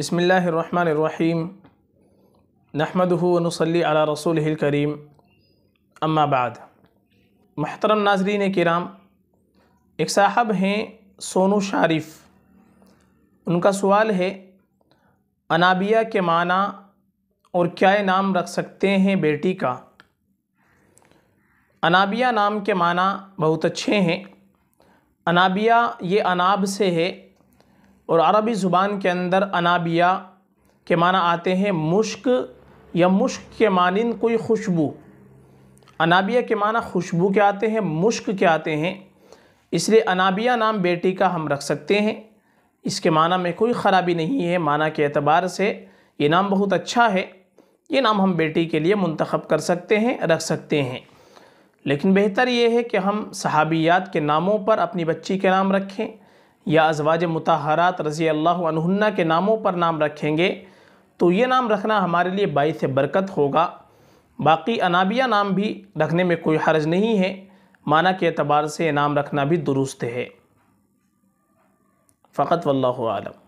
बसमीम नहमदनसली अला रसूल करीम अम्माबाद महतरम नाजरीन कराम एक साहब हैं सोनू शारिफ उनका सवाल है अनाबिया के माना और क्या नाम रख सकते हैं बेटी का अनाबिया नाम के माना बहुत अच्छे हैं अनाबिया ये अनाब से है और अरबी ज़ुबान के अंदर अनाबिया के माना आते हैं मुश्क या मुश्क के मानंद कोई खुशबू अनाबिया के माना खुशबू के आते हैं मुश्क के आते हैं इसलिए अनाबिया नाम बेटी का हम रख सकते हैं इसके माना में कोई ख़राबी नहीं है माना के अतबार से ये नाम बहुत अच्छा है ये नाम हम बेटी के लिए मंतखब कर सकते हैं रख सकते हैं लेकिन बेहतर ये है कि हम सहाबियात के नामों पर अपनी बच्ची के नाम रखें या अजवाज मतहरात रज़ी अल्ला के नामों पर नाम रखेंगे तो ये नाम रखना हमारे लिए बायस बरकत होगा बाकी अनाबिया नाम भी रखने में कोई हर्ज नहीं है माना के अतबार से नाम रखना भी दुरुस्त है फ़कत वल्लम